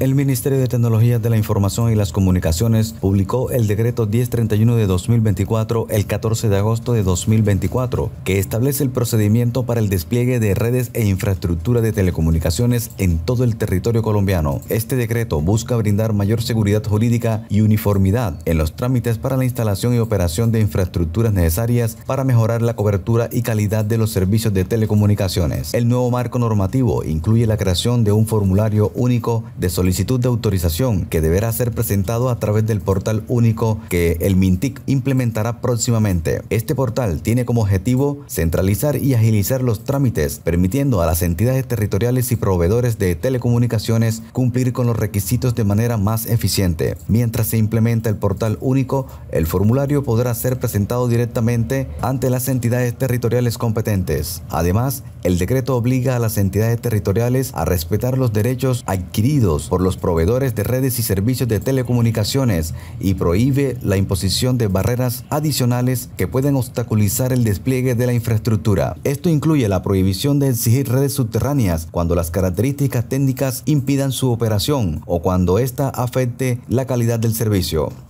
El Ministerio de Tecnologías de la Información y las Comunicaciones publicó el decreto 1031 de 2024 el 14 de agosto de 2024, que establece el procedimiento para el despliegue de redes e infraestructura de telecomunicaciones en todo el territorio colombiano. Este decreto busca brindar mayor seguridad jurídica y uniformidad en los trámites para la instalación y operación de infraestructuras necesarias para mejorar la cobertura y calidad de los servicios de telecomunicaciones. El nuevo marco normativo incluye la creación de un formulario único de solicitud solicitud de autorización que deberá ser presentado a través del portal único que el MINTIC implementará próximamente. Este portal tiene como objetivo centralizar y agilizar los trámites, permitiendo a las entidades territoriales y proveedores de telecomunicaciones cumplir con los requisitos de manera más eficiente. Mientras se implementa el portal único, el formulario podrá ser presentado directamente ante las entidades territoriales competentes. Además, el decreto obliga a las entidades territoriales a respetar los derechos adquiridos por los proveedores de redes y servicios de telecomunicaciones y prohíbe la imposición de barreras adicionales que pueden obstaculizar el despliegue de la infraestructura. Esto incluye la prohibición de exigir redes subterráneas cuando las características técnicas impidan su operación o cuando ésta afecte la calidad del servicio.